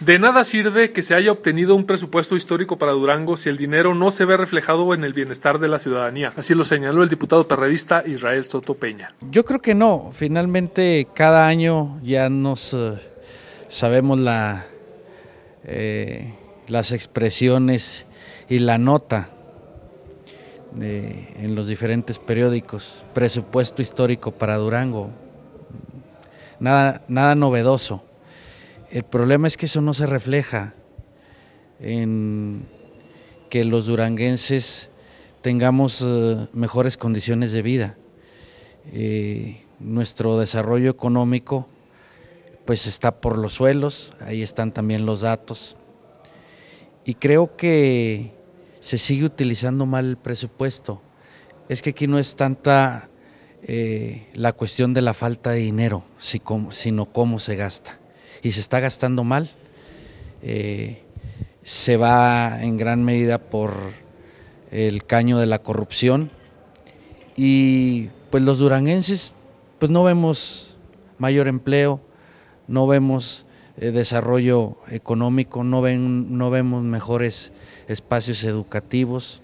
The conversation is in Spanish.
De nada sirve que se haya obtenido un presupuesto histórico para Durango si el dinero no se ve reflejado en el bienestar de la ciudadanía. Así lo señaló el diputado perredista Israel Soto Peña. Yo creo que no. Finalmente, cada año ya nos eh, sabemos la, eh, las expresiones y la nota eh, en los diferentes periódicos. Presupuesto histórico para Durango. Nada, nada novedoso. El problema es que eso no se refleja en que los duranguenses tengamos eh, mejores condiciones de vida. Eh, nuestro desarrollo económico pues está por los suelos, ahí están también los datos. Y creo que se sigue utilizando mal el presupuesto. Es que aquí no es tanta eh, la cuestión de la falta de dinero, sino cómo se gasta y se está gastando mal. Eh, se va en gran medida por el caño de la corrupción y pues los duranguenses pues no vemos mayor empleo, no vemos eh, desarrollo económico, no, ven, no vemos mejores espacios educativos.